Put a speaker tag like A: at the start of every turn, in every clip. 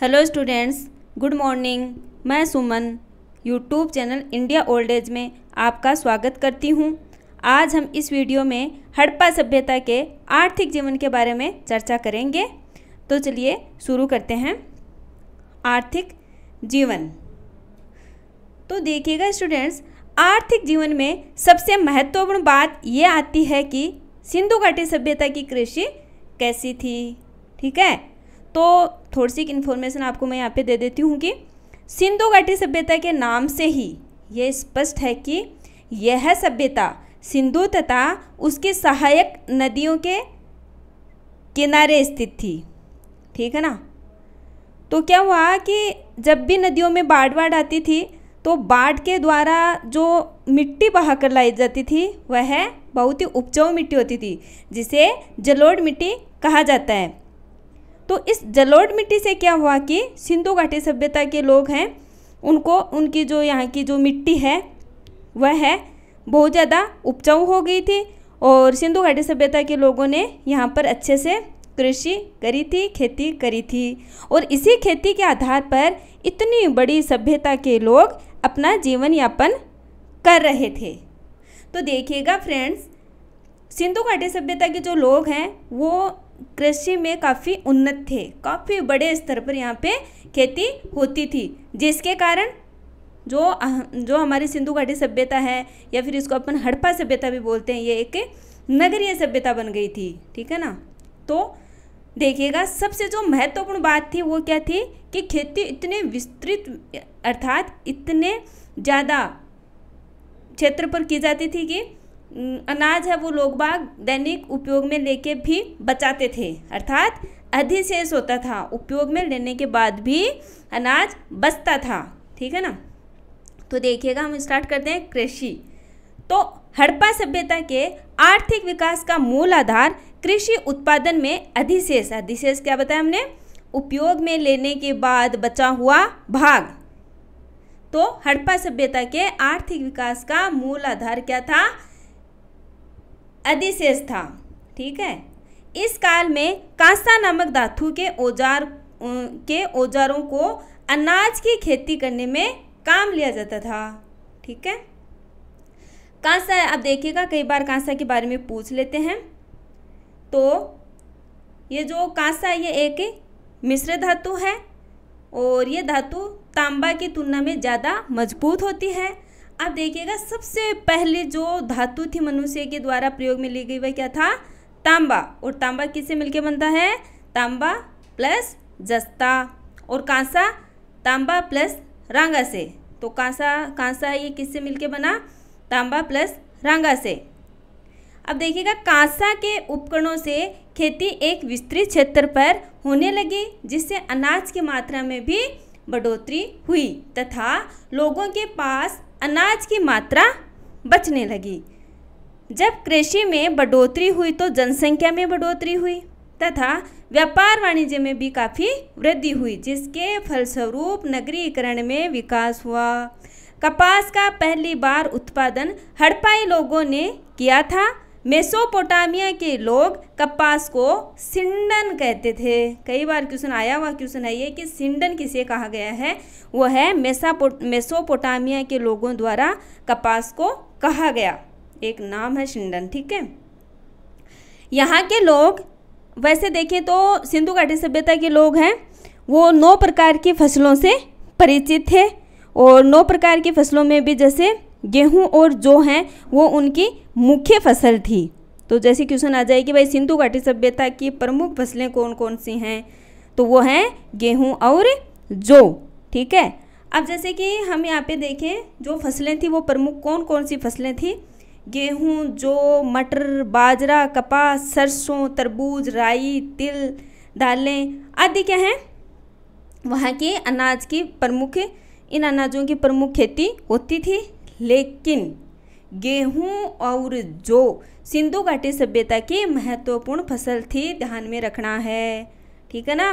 A: hello students good morning मैं Suman YouTube channel India old age में आपका स्वागत करती हूँ आज हम इस वीडियो में हड़प्पा सभ्यता के आर्थिक जीवन के बारे में चर्चा करेंगे तो चलिए शुरू करते हैं आर्थिक जीवन तो देखिएगा स्टूडेंट्स आर्थिक जीवन में सबसे महत्वपूर्ण बात ये आती है कि सिंधु घाटी सभ्यता की कृषि कैसी थी ठीक है तो थोड़ी सी इन्फॉर्मेशन आपको मैं यहाँ पे दे देती हूँ कि सिंधु घाटी सभ्यता के नाम से ही ये स्पष्ट है कि यह सभ्यता सिंधु तथा उसकी सहायक नदियों के किनारे स्थित थी ठीक है ना तो क्या हुआ कि जब भी नदियों में बाढ़ बाढ़ आती थी तो बाढ़ के द्वारा जो मिट्टी बहा कर लाई जाती थी वह बहुत ही उपजाऊ मिट्टी होती थी जिसे जलोढ़ मिट्टी कहा जाता है तो इस जलोढ़ मिट्टी से क्या हुआ कि सिंधु घाटी सभ्यता के लोग हैं उनको उनकी जो यहाँ की जो मिट्टी है वह है बहुत ज़्यादा उपजाऊ हो गई थी और सिंधु घाटी सभ्यता के लोगों ने यहाँ पर अच्छे से कृषि करी थी खेती करी थी और इसी खेती के आधार पर इतनी बड़ी सभ्यता के लोग अपना जीवन यापन कर रहे थे तो देखिएगा फ्रेंड्स सिंधु घाटी सभ्यता के जो लोग हैं वो कृषि में काफ़ी उन्नत थे काफ़ी बड़े स्तर पर यहाँ पे खेती होती थी जिसके कारण जो जो हमारी सिंधु घाटी सभ्यता है या फिर इसको अपन हड़प्पा सभ्यता भी बोलते हैं ये एक नगरीय सभ्यता बन गई थी ठीक है ना तो देखिएगा सबसे जो महत्वपूर्ण बात थी वो क्या थी कि खेती इतने विस्तृत अर्थात इतने ज़्यादा क्षेत्र पर की जाती थी कि अनाज है वो लोग बाग दैनिक उपयोग में लेके भी बचाते थे अर्थात अधिशेष होता था उपयोग में लेने के बाद भी अनाज बचता था ठीक है ना तो देखिएगा हम स्टार्ट करते हैं कृषि तो हड़प्पा सभ्यता के आर्थिक विकास का मूल आधार कृषि उत्पादन में अधिशेष अधिशेष क्या बताया हमने उपयोग में लेने के बाद बचा हुआ भाग तो हड़प्पा सभ्यता के आर्थिक विकास का मूल आधार क्या था अधिशेष था ठीक है इस काल में कांसा नामक धातु के औजार के औजारों को अनाज की खेती करने में काम लिया जाता था ठीक है कांसा आप देखिएगा कई बार कांसा के बारे में पूछ लेते हैं तो ये जो कांसा ये एक मिश्र धातु है और ये धातु तांबा की तुलना में ज़्यादा मजबूत होती है अब देखिएगा सबसे पहले जो धातु थी मनुष्य के द्वारा प्रयोग में ली गई वह क्या था तांबा और तांबा किससे मिलके बनता है तांबा प्लस जस्ता और कांसा तांबा प्लस रांगा से तो कांसा कांसा ये किससे मिलके बना तांबा प्लस रांगा से अब देखिएगा कांसा के उपकरणों से खेती एक विस्तृत क्षेत्र पर होने लगी जिससे अनाज की मात्रा में भी बढ़ोतरी हुई तथा लोगों के पास अनाज की मात्रा बचने लगी जब कृषि में बढ़ोतरी हुई तो जनसंख्या में बढ़ोतरी हुई तथा व्यापार वाणिज्य में भी काफ़ी वृद्धि हुई जिसके फलस्वरूप नगरीकरण में विकास हुआ कपास का पहली बार उत्पादन हड़पाई लोगों ने किया था मेसोपोटामिया के लोग कपास को सिंडन कहते थे कई बार क्वेश्चन आया हुआ क्वेश्चन है ये कि सिंडन किसे कहा गया है वो है मेसापो मेसोपोटामिया के लोगों द्वारा कपास को कहा गया एक नाम है सिंडन ठीक है यहाँ के लोग वैसे देखें तो सिंधु घाटी सभ्यता के लोग हैं वो नौ प्रकार की फसलों से परिचित थे और नौ प्रकार की फसलों में भी जैसे गेहूँ और जो हैं वो उनकी मुख्य फसल थी तो जैसे क्वेश्चन आ जाए कि भाई सिंधु घाटी सभ्यता की प्रमुख फसलें कौन कौन सी हैं तो वो हैं गेहूँ और जो ठीक है अब जैसे कि हम यहाँ पे देखें जो फसलें थी वो प्रमुख कौन कौन सी फसलें थी गेहूँ जो मटर बाजरा कपास सरसों तरबूज राई तिल दालें आदि क्या हैं वहाँ के अनाज की प्रमुख इन अनाजों की प्रमुख खेती होती थी लेकिन गेहूं और जो सिंधु घाटी सभ्यता की महत्वपूर्ण फसल थी ध्यान में रखना है ठीक है ना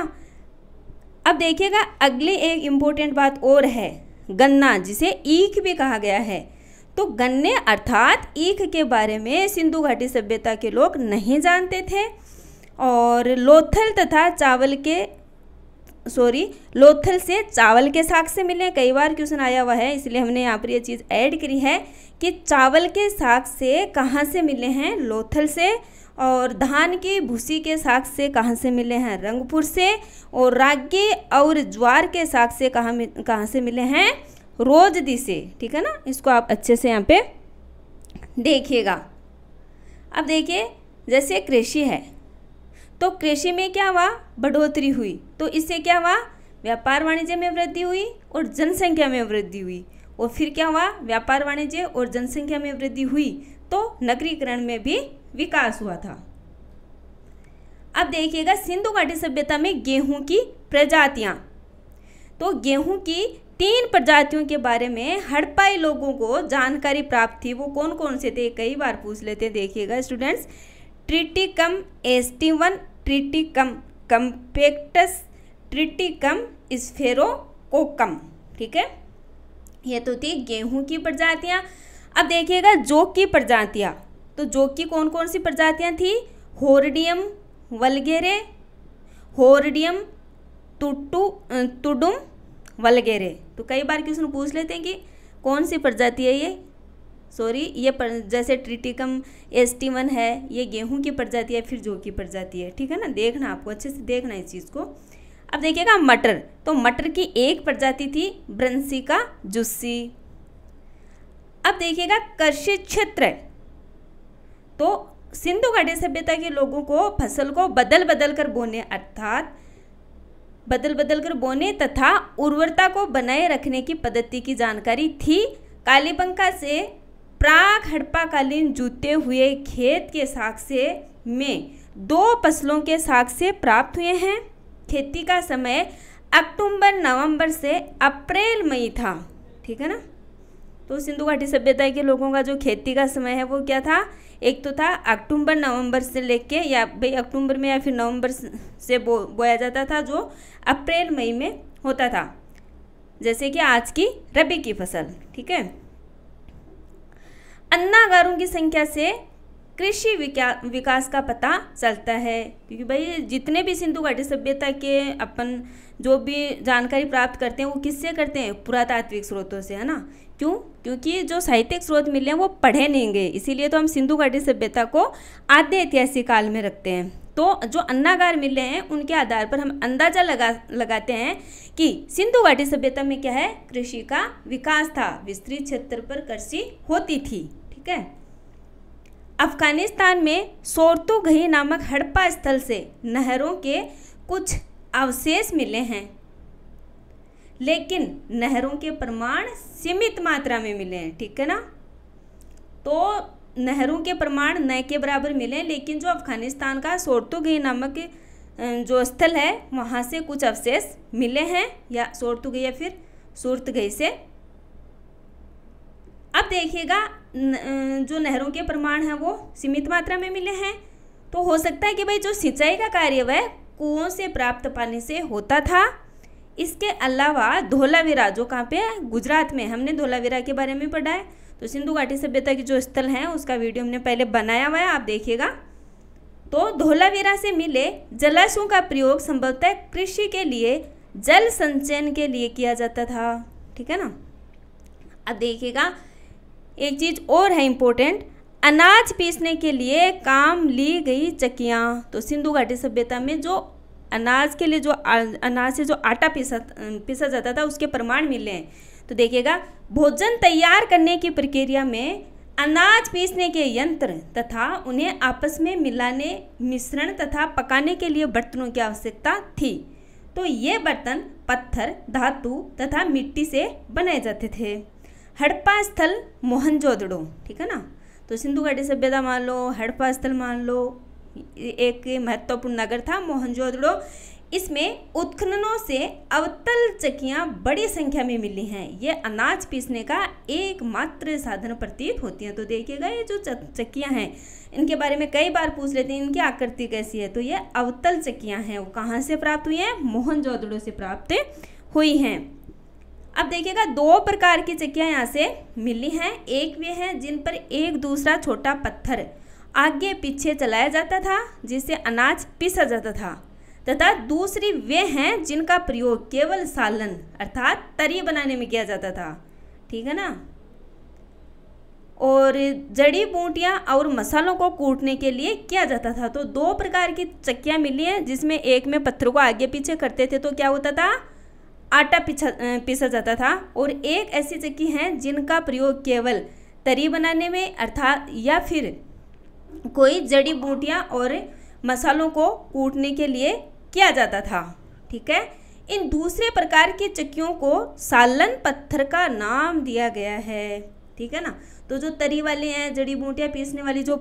A: अब देखिएगा अगली एक इम्पोर्टेंट बात और है गन्ना जिसे ईख भी कहा गया है तो गन्ने अर्थात ईख के बारे में सिंधु घाटी सभ्यता के लोग नहीं जानते थे और लोथल तथा चावल के सॉरी लोथल से चावल के साग से मिले कई बार क्वेश्चन आया हुआ है इसलिए हमने यहाँ पर ये चीज़ ऐड करी है कि चावल के साग से कहाँ से मिले हैं लोथल से और धान की भूसी के साग से कहाँ से मिले हैं रंगपुर से और रागी और ज्वार के साग से कहाँ कहाँ से मिले हैं रोजदी से ठीक है ना इसको आप अच्छे से यहाँ पे देखिएगा अब देखिए जैसे कृषि है तो कृषि में क्या हुआ बढ़ोतरी हुई तो इससे क्या हुआ व्यापार वाणिज्य में वृद्धि हुई और जनसंख्या में वृद्धि हुई और फिर क्या हुआ व्यापार वाणिज्य और जनसंख्या में वृद्धि हुई तो नगरीकरण में भी विकास हुआ था अब देखिएगा सिंधु घाटी सभ्यता में गेहूं की प्रजातियां तो गेहूं की तीन प्रजातियों के बारे में हड़पाई लोगों को जानकारी प्राप्त थी वो कौन कौन से थे कई बार पूछ लेते हैं देखिएगा students Triticum aestivum Triticum compactum Triticum sphaerococcum ठीक है ये तो थी गेहूं की प्रजातियां अब देखिएगा जोक की प्रजातियां तो जोक की कौन कौन सी प्रजातियां थी होर्डियम वलगेरे होर्डियम टुटू तुडुम वलगेरे तो कई बार किसी पूछ लेते हैं कि कौन सी प्रजाति है ये सॉरी ये पर, जैसे ट्रिटिकम वन है ये गेहूं की प्रजाति है फिर जो की प्रजाति है ठीक है ना देखना आपको अच्छे से देखना इस चीज़ को अब देखिएगा मटर तो मटर की एक प्रजाति थी ब्रंसिका जुस्सी अब देखिएगा कृषि क्षेत्र तो सिंधु घाटी सभ्यता के लोगों को फसल को बदल बदल कर बोने अर्थात बदल बदल कर बोने तथा उर्वरता को बनाए रखने की पद्धति की जानकारी थी कालीबंका से प्राग हड़प्पाकालीन जूते हुए खेत के साक्ष्य में दो फसलों के साक्ष्य प्राप्त हुए हैं खेती का समय अक्टूबर नवंबर से अप्रैल मई था ठीक है ना तो सिंधु घाटी सभ्यता के लोगों का जो खेती का समय है वो क्या था एक तो था अक्टूबर नवंबर से लेके या भाई अक्टूबर में या फिर नवंबर से बो बोया जाता था जो अप्रैल मई में होता था जैसे कि आज की रबी की फसल ठीक है अन्नागारों की संख्या से कृषि विकास का पता चलता है क्योंकि भाई जितने भी सिंधु घाटी सभ्यता के अपन जो भी जानकारी प्राप्त करते हैं वो किससे करते हैं पुरातात्विक स्रोतों से है ना क्यों क्योंकि जो साहित्यिक स्रोत मिले हैं वो पढ़े नहीं गए इसीलिए तो हम सिंधु घाटी सभ्यता को आद्य ऐतिहासिक काल में रखते हैं तो जो अन्नागार मिले हैं उनके आधार पर हम अंदाजा लगा लगाते हैं कि सिंधु घाटी सभ्यता में क्या है कृषि का विकास था विस्तृत क्षेत्र पर कृषि होती थी ठीक है अफगानिस्तान में सोरतु घही नामक हड़प्पा स्थल से नहरों के कुछ अवशेष मिले हैं लेकिन नहरों के प्रमाण सीमित मात्रा में मिले हैं ठीक है ना तो नहरों के प्रमाण नए के बराबर मिले लेकिन जो अफगानिस्तान का सोरतुगई नामक जो स्थल है वहाँ से कुछ अवशेष मिले हैं या सोरतुगई या फिर सूरतगई से अब देखिएगा जो नहरों के प्रमाण हैं वो सीमित मात्रा में मिले हैं तो हो सकता है कि भाई जो सिंचाई का कार्य वह कुओं से प्राप्त पानी से होता था इसके अलावा धोलावीरा जो कहाँ पे है गुजरात में हमने धोलावीरा के बारे में पढ़ा है तो सिंधु घाटी सभ्यता के जो स्थल हैं उसका वीडियो हमने पहले बनाया हुआ है आप देखिएगा तो धोलावीरा से मिले जलाशयों का प्रयोग संभवतः कृषि के लिए जल संचयन के लिए किया जाता था ठीक है ना अब देखिएगा एक चीज़ और है इम्पोर्टेंट अनाज पीसने के लिए काम ली गई चक्कियाँ तो सिंधु घाटी सभ्यता में जो अनाज के लिए जो अनाज से जो आटा पीसा पीसा जाता था उसके प्रमाण मिले हैं तो देखिएगा भोजन तैयार करने की प्रक्रिया में अनाज पीसने के यंत्र तथा उन्हें आपस में मिलाने मिश्रण तथा पकाने के लिए बर्तनों की आवश्यकता थी तो ये बर्तन पत्थर धातु तथा मिट्टी से बनाए जाते थे हड़प्पा स्थल मोहनजोदड़ो ठीक है ना तो सिंधु घाटी सभ्यता मान लो हड़प्पा स्थल मान लो एक महत्वपूर्ण नगर था मोहनजोदड़ो इसमें उत्खननों से अवतल चक्कियाँ बड़ी संख्या में मिली हैं ये अनाज पीसने का एकमात्र साधन प्रतीत होती हैं तो देखिएगा ये जो चक्कियाँ हैं इनके बारे में कई बार पूछ लेते हैं इनकी आकृति कैसी है तो ये अवतल चक्कियाँ हैं वो कहाँ से प्राप्त हुई हैं मोहनजोदड़ो से प्राप्त हुई हैं अब देखिएगा दो प्रकार की चिक्कियाँ यहाँ से मिली हैं एक वे हैं जिन पर एक दूसरा छोटा पत्थर आगे पीछे चलाया जाता था जिससे अनाज पिसा जाता था तथा दूसरी वे हैं जिनका प्रयोग केवल सालन अर्थात तरी बनाने में किया जाता था ठीक है ना और जड़ी बूटियाँ और मसालों को कूटने के लिए किया जाता था तो दो प्रकार की चक्कियाँ मिली हैं जिसमें एक में पत्थरों को आगे पीछे करते थे तो क्या होता था आटा पीछा पीसा जाता था और एक ऐसी चक्की है जिनका प्रयोग केवल तरी बनाने में अर्थात या फिर कोई जड़ी बूटियाँ और मसालों को कूटने के लिए किया जाता था ठीक है इन दूसरे प्रकार की चक्कियों को सालन पत्थर का नाम दिया गया है ठीक है ना तो जो तरी वाले हैं जड़ी बूटियाँ पीसने वाली जो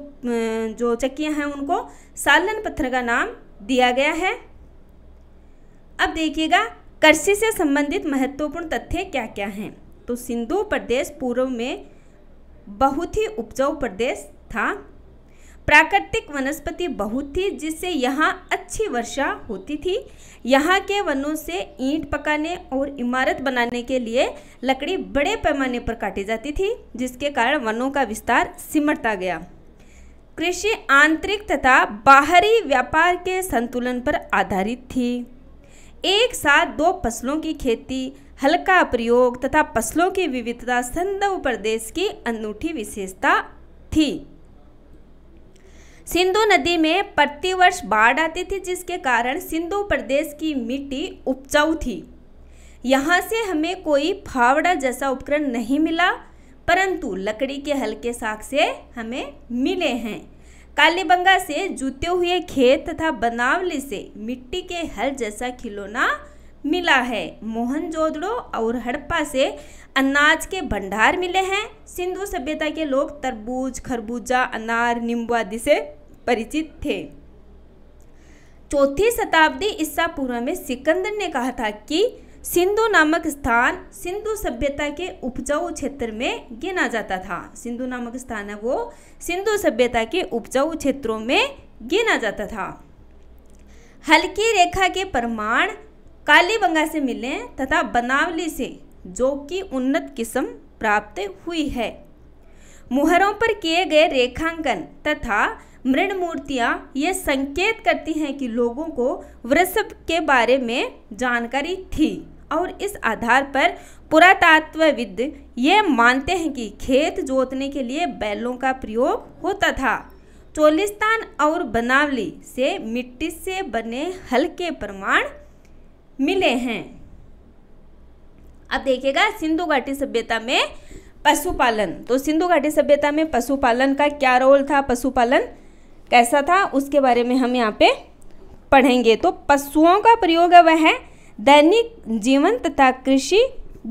A: जो चक्कियाँ हैं उनको सालन पत्थर का नाम दिया गया है अब देखिएगा कृषि से संबंधित महत्वपूर्ण तथ्य क्या क्या हैं तो सिंधु प्रदेश पूर्व में बहुत ही उपजाऊ प्रदेश था प्राकृतिक वनस्पति बहुत थी जिससे यहाँ अच्छी वर्षा होती थी यहाँ के वनों से ईंट पकाने और इमारत बनाने के लिए लकड़ी बड़े पैमाने पर काटी जाती थी जिसके कारण वनों का विस्तार सिमटता गया कृषि आंतरिक तथा बाहरी व्यापार के संतुलन पर आधारित थी एक साथ दो फसलों की खेती हल्का प्रयोग तथा फसलों की विविधता संदव प्रदेश की अनूठी विशेषता थी सिंधु नदी में प्रतिवर्ष बाढ़ आती थी जिसके कारण सिंधु प्रदेश की मिट्टी उपजाऊ थी यहाँ से हमें कोई फावड़ा जैसा उपकरण नहीं मिला परंतु लकड़ी के हल्के साग से हमें मिले हैं कालीबंगा से जूते हुए खेत तथा बनावली से मिट्टी के हल जैसा खिलौना मिला है मोहनजोदड़ो और हड़प्पा से अनाज के भंडार मिले हैं सिंधु सभ्यता के लोग तरबूज खरबूजा अनार नींबू आदि से परिचित थे चौथी शताब्दी ईसा पूर्व में सिकंदर ने कहा था कि सिंधु नामक स्थान सिंधु सभ्यता के उपजाऊ क्षेत्र में गिना जाता था सिंधु नामक स्थान है वो सिंधु सभ्यता के उपजाऊ क्षेत्रों में गिना जाता था हल्की रेखा के प्रमाण कालीबंगा से मिले तथा बनावली से जो कि उन्नत किस्म प्राप्त हुई है मुहरों पर किए गए रेखांकन तथा मृण मूर्तियाँ ये संकेत करती हैं कि लोगों को वृषभ के बारे में जानकारी थी और इस आधार पर पुरातत्वविद ये मानते हैं कि खेत जोतने के लिए बैलों का प्रयोग होता था चोलिस्तान और बनावली से मिट्टी से बने हल के प्रमाण मिले हैं अब देखिएगा सिंधु घाटी सभ्यता में पशुपालन तो सिंधु घाटी सभ्यता में पशुपालन का क्या रोल था पशुपालन कैसा था उसके बारे में हम यहाँ पे पढ़ेंगे तो पशुओं का प्रयोग वह है दैनिक जीवन तथा कृषि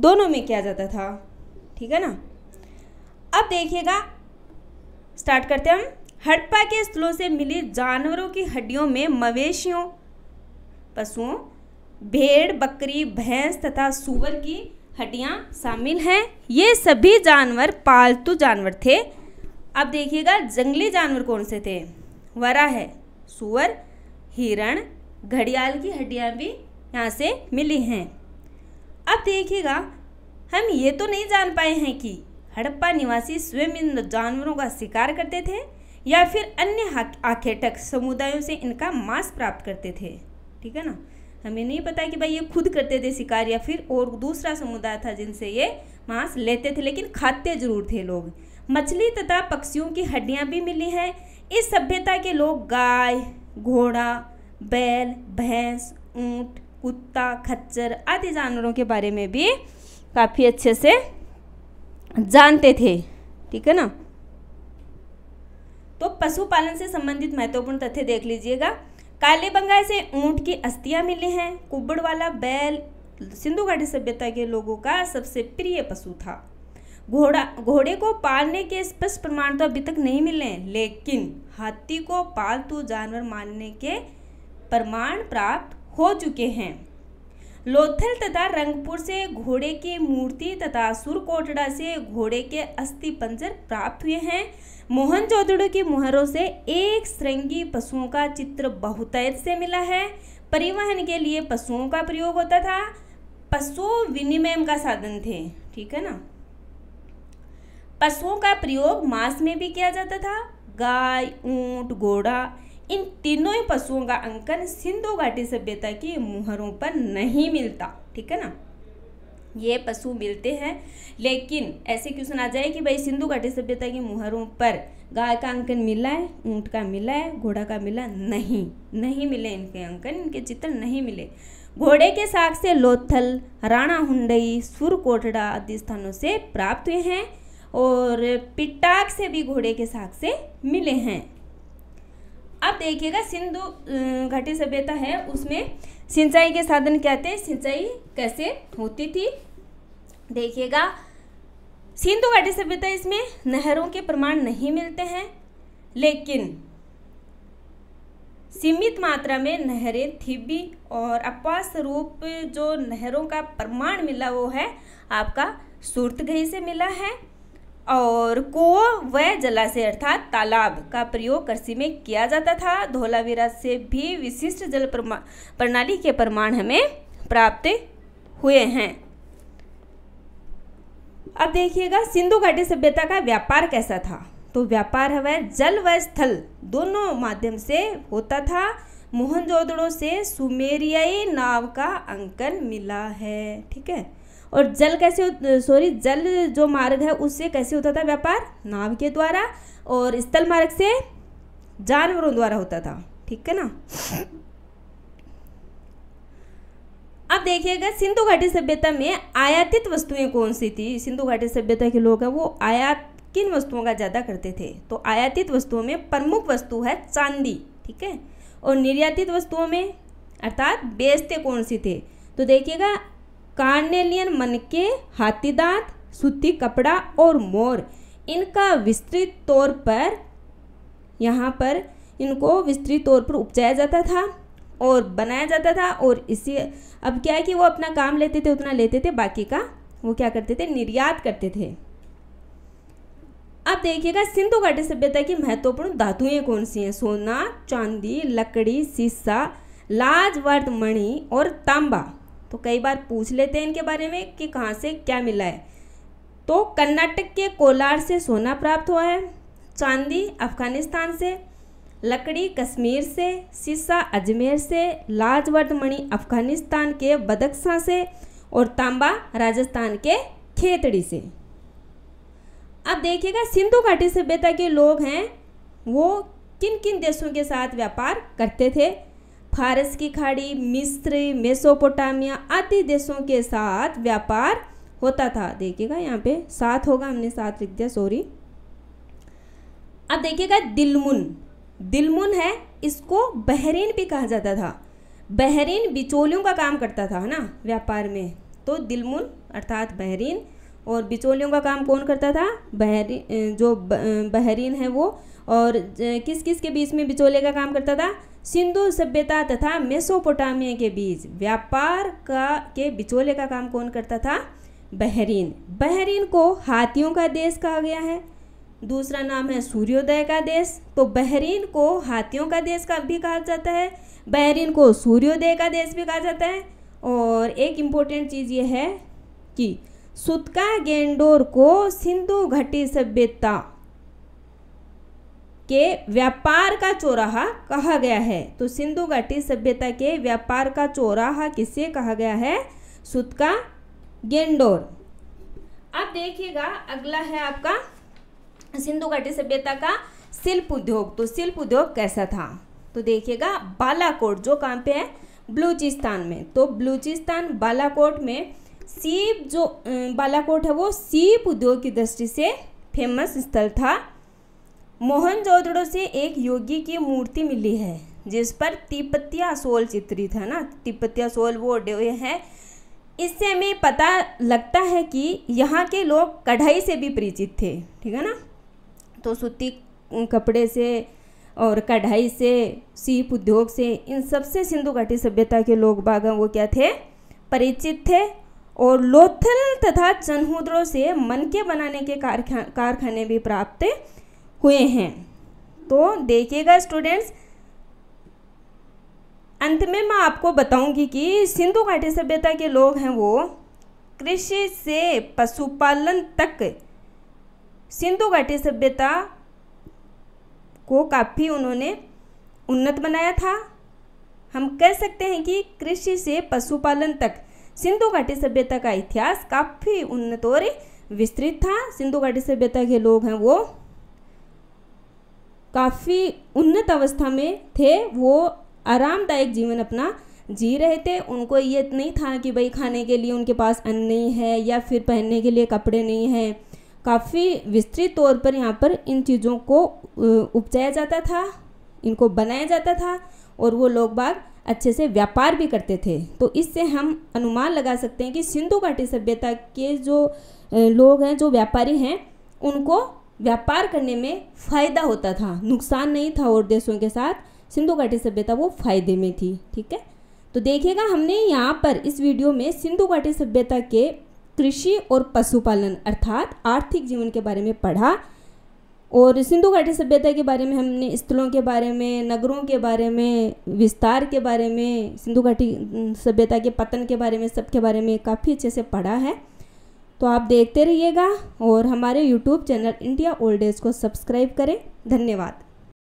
A: दोनों में किया जाता था ठीक है ना अब देखिएगा स्टार्ट करते हैं हम हड़प्पा के स्थलों से मिली जानवरों की हड्डियों में मवेशियों पशुओं भेड़ बकरी भैंस तथा सुअर की हड्डियाँ शामिल हैं ये सभी जानवर पालतू जानवर थे अब देखिएगा जंगली जानवर कौन से थे वरा है सुअर हिरण घड़ियाल की हड्डियाँ भी यहाँ से मिली हैं अब देखिएगा हम ये तो नहीं जान पाए हैं कि हड़प्पा निवासी स्वयं इन जानवरों का शिकार करते थे या फिर अन्य आखेटक समुदायों से इनका मांस प्राप्त करते थे ठीक है ना हमें नहीं पता कि भाई ये खुद करते थे शिकार या फिर और दूसरा समुदाय था जिनसे ये मांस लेते थे लेकिन खाते जरूर थे लोग मछली तथा पक्षियों की हड्डियाँ भी मिली हैं इस सभ्यता के लोग गाय घोड़ा बैल भैंस ऊँट कुत्ता खच्चर आदि जानवरों के बारे में भी काफ़ी अच्छे से जानते थे ठीक है ना तो पशुपालन से संबंधित महत्वपूर्ण तथ्य देख लीजिएगा काले बंगाल से ऊंट की अस्थियां मिली हैं कुबड़ वाला बैल सिंधु घाटी सभ्यता के लोगों का सबसे प्रिय पशु था घोड़ा घोड़े को पालने के स्पष्ट प्रमाण तो अभी तक नहीं मिले हैं लेकिन हाथी को पालतू जानवर मानने के प्रमाण प्राप्त हो चुके हैं लोथल तथा रंगपुर से घोड़े की मूर्ति तथा सुरकोटड़ा से घोड़े के अस्थि पंजर प्राप्त हुए हैं मोहन चौधरी की मुहरों से एक श्रृंगी पशुओं का चित्र बहुतायत से मिला है परिवहन के लिए पशुओं का प्रयोग होता था पशु विनिमय का साधन थे ठीक है ना पशुओं का प्रयोग मांस में भी किया जाता था गाय ऊंट घोड़ा इन तीनों ही पशुओं का अंकन सिंधु घाटी सभ्यता की मुहरों पर नहीं मिलता ठीक है ना ये पशु मिलते हैं लेकिन ऐसे क्वेश्चन आ जाए कि भाई सिंधु घाटी सभ्यता की मुहरों पर गाय का अंकन मिला है ऊँट का मिला है घोड़ा का मिला नहीं नहीं मिले इनके अंकन इनके चित्र नहीं मिले घोड़े के साग से लोथल राणा हुडई सुरकोटड़ा आदि स्थानों से प्राप्त हुए हैं और पिटाक से भी घोड़े के साग से मिले हैं अब देखिएगा सिंधु अं, घाटी सभ्यता है उसमें सिंचाई के साधन क्या थे सिंचाई कैसे होती थी देखिएगा सिंधु घाटी सभ्यता इसमें नहरों के प्रमाण नहीं मिलते हैं लेकिन सीमित मात्रा में नहरें थी भी और अपवास स्वरूप जो नहरों का प्रमाण मिला वो है आपका सूर्तगही से मिला है और कुओं व जलाशय अर्थात तालाब का प्रयोग कृषि में किया जाता था धोलावीरा से भी विशिष्ट जल प्रणाली के प्रमाण हमें प्राप्त हुए हैं अब देखिएगा सिंधु घाटी सभ्यता का व्यापार कैसा था तो व्यापार हवा जल व स्थल दोनों माध्यम से होता था मोहनजोदड़ों से सुमेरियाई नाव का अंकन मिला है ठीक है और जल कैसे सॉरी जल जो मार्ग है उससे कैसे होता था व्यापार नाव के द्वारा और स्थल मार्ग से जानवरों द्वारा होता था ठीक है ना अब देखिएगा सिंधु घाटी सभ्यता में आयातित वस्तुएं कौन सी थी सिंधु घाटी सभ्यता के लोग हैं वो आयात किन वस्तुओं का ज़्यादा करते थे तो आयातित वस्तुओं में प्रमुख वस्तु है चांदी ठीक है और निर्यातित वस्तुओं में अर्थात बेचते कौन सी थे तो देखिएगा कार्नेलियन मन हाथी दांत सूती कपड़ा और मोर इनका विस्तृत तौर पर यहाँ पर इनको विस्तृत तौर पर उपजाया जाता था और बनाया जाता था और इसी अब क्या है कि वो अपना काम लेते थे उतना लेते थे बाकी का वो क्या करते थे निर्यात करते थे अब देखिएगा सिंधु घाटी सभ्यता की महत्वपूर्ण धातुएं कौन सी हैं सोना चांदी लकड़ी सीसा लाजवर्द मणि और तांबा तो कई बार पूछ लेते हैं इनके बारे में कि कहाँ से क्या मिला है तो कर्नाटक के कोलार से सोना प्राप्त हुआ है चांदी अफगानिस्तान से लकड़ी कश्मीर से सीसा अजमेर से लाजवर्द मणि अफगानिस्तान के बदक्सा से और तांबा राजस्थान के खेतड़ी से अब देखिएगा सिंधु घाटी सभ्यता के लोग हैं वो किन किन देशों के साथ व्यापार करते थे फारस की खाड़ी मिस्र मेसोपोटामिया आदि देशों के साथ व्यापार होता था देखिएगा यहाँ पे साथ होगा हमने साथ लिख दिया सॉरी अब देखिएगा दिलमुन दिलमुन है इसको बहरीन भी कहा जाता था बहरीन बिचौलियों का काम करता था ना व्यापार में तो दिलमुन अर्थात बहरीन और बिचौलियों का काम कौन करता था बहरीन जो बहरीन है वो और किस किस के बीच में बिचौले का काम करता था सिंधु सभ्यता तथा मेसोपोटामिया के बीच व्यापार का के बिचौले का काम कौन करता था बहरीन बहरीन को हाथियों का देश कहा गया है दूसरा नाम है सूर्योदय का देश तो बहरीन को हाथियों का देश का भी कहा जाता है बहरीन को सूर्योदय का देश भी कहा जाता है और एक इम्पोर्टेंट चीज़ ये है कि सुतका गेंडोर को सिंधु घाटी सभ्यता के व्यापार का चौराहा कहा गया है तो सिंधु घाटी सभ्यता के व्यापार का चौराहा किसे कहा गया है सुतका गेंडोर अब देखिएगा अगला है आपका सिंधु घाटी सभ्यता का शिल्प उद्योग तो शिल्प उद्योग कैसा था तो देखिएगा बालाकोट जो कहाँ पे है बलूचिस्तान में तो बलूचिस्तान बालाकोट में सीप जो बालाकोट है वो सीप उद्योग की दृष्टि से फेमस स्थल था मोहनजोदड़ो से एक योगी की मूर्ति मिली है जिस पर तिपत्या सोल चित्रित है ना तिपत्या सोल वो है इससे हमें पता लगता है कि यहाँ के लोग कढ़ाई से भी परिचित थे ठीक है ना तो सूती कपड़े से और कढ़ाई से सीप उद्योग से इन सबसे सिंधु घाटी सभ्यता के लोग बाग वो क्या थे परिचित थे और लोथल तथा चन्हुद्रों से मन के बनाने के कारखाने भी प्राप्त हुए हैं तो देखिएगा स्टूडेंट्स अंत में मैं आपको बताऊंगी कि सिंधु घाटी सभ्यता के लोग हैं वो कृषि से पशुपालन तक सिंधु घाटी सभ्यता को काफ़ी उन्होंने उन्नत बनाया था हम कह सकते हैं कि कृषि से पशुपालन तक सिंधु घाटी सभ्यता का इतिहास काफ़ी उन्नत और विस्तृत था सिंधु घाटी सभ्यता के लोग हैं वो काफ़ी उन्नत अवस्था में थे वो आरामदायक जीवन अपना जी रहे थे उनको ये नहीं था कि भाई खाने के लिए उनके पास अन्न नहीं है या फिर पहनने के लिए कपड़े नहीं हैं काफ़ी विस्तृत तौर पर यहाँ पर इन चीज़ों को उपजाया जाता था इनको बनाया जाता था और वो लोग बाग अच्छे से व्यापार भी करते थे तो इससे हम अनुमान लगा सकते हैं कि सिंधु घाटी सभ्यता के जो लोग हैं जो व्यापारी हैं उनको व्यापार करने में फ़ायदा होता था नुकसान नहीं था और देशों के साथ सिंधु घाटी सभ्यता वो फायदे में थी ठीक है तो देखिएगा हमने यहाँ पर इस वीडियो में सिंधु घाटी सभ्यता के कृषि और पशुपालन अर्थात आर्थिक जीवन के बारे में पढ़ा और सिंधु घाटी सभ्यता के बारे में हमने स्थलों के बारे में नगरों के बारे में विस्तार के बारे में सिंधु घाटी सभ्यता के पतन के बारे में सब के बारे में काफ़ी अच्छे से पढ़ा है तो आप देखते रहिएगा और हमारे YouTube channel India old age को सब्सक्राइब करें धन्यवाद